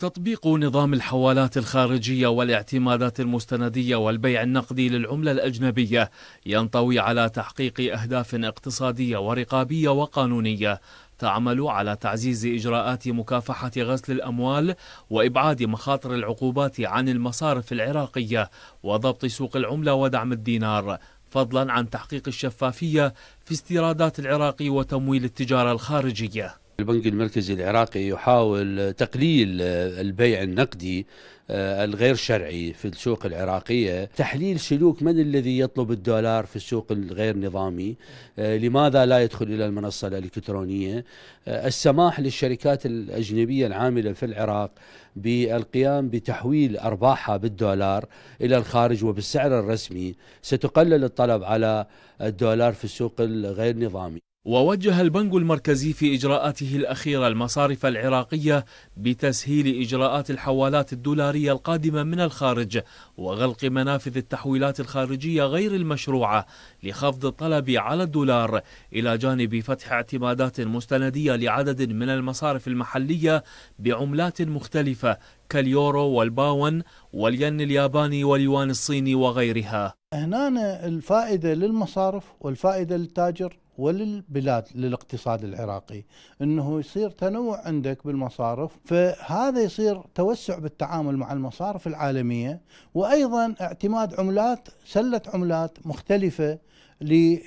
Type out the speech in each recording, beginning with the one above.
تطبيق نظام الحوالات الخارجية والاعتمادات المستندية والبيع النقدي للعملة الأجنبية ينطوي على تحقيق أهداف اقتصادية ورقابية وقانونية تعمل على تعزيز إجراءات مكافحة غسل الأموال وإبعاد مخاطر العقوبات عن المصارف العراقية وضبط سوق العملة ودعم الدينار فضلا عن تحقيق الشفافية في استيرادات العراق وتمويل التجارة الخارجية البنك المركزي العراقي يحاول تقليل البيع النقدي آه، الغير شرعي في السوق العراقية تحليل سلوك من الذي يطلب الدولار في السوق الغير نظامي آه، لماذا لا يدخل إلى المنصة الإلكترونية آه، السماح للشركات الأجنبية العاملة في العراق بالقيام بتحويل أرباحها بالدولار إلى الخارج وبالسعر الرسمي ستقلل الطلب على الدولار في السوق الغير نظامي ووجه البنك المركزي في إجراءاته الأخيرة المصارف العراقية بتسهيل إجراءات الحوالات الدولارية القادمة من الخارج وغلق منافذ التحويلات الخارجية غير المشروعة لخفض الطلب على الدولار إلى جانب فتح اعتمادات مستندية لعدد من المصارف المحلية بعملات مختلفة كاليورو والباون والين الياباني واليوان الصيني وغيرها هنا الفائدة للمصارف والفائدة للتاجر وللبلاد للاقتصاد العراقي انه يصير تنوع عندك بالمصارف فهذا يصير توسع بالتعامل مع المصارف العالميه وايضا اعتماد عملات سله عملات مختلفه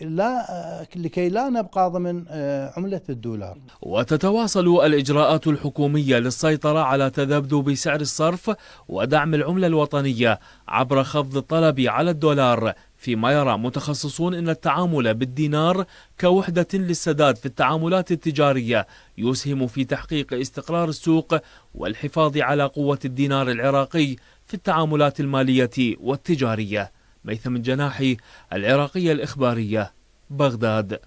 لا لكي لا نبقى ضمن آه، عملة الدولار وتتواصل الإجراءات الحكومية للسيطرة على تذبذب سعر الصرف ودعم العملة الوطنية عبر خفض الطلب على الدولار فيما يرى متخصصون أن التعامل بالدينار كوحدة للسداد في التعاملات التجارية يسهم في تحقيق استقرار السوق والحفاظ على قوة الدينار العراقي في التعاملات المالية والتجارية ميثم الجناحي العراقية الإخبارية بغداد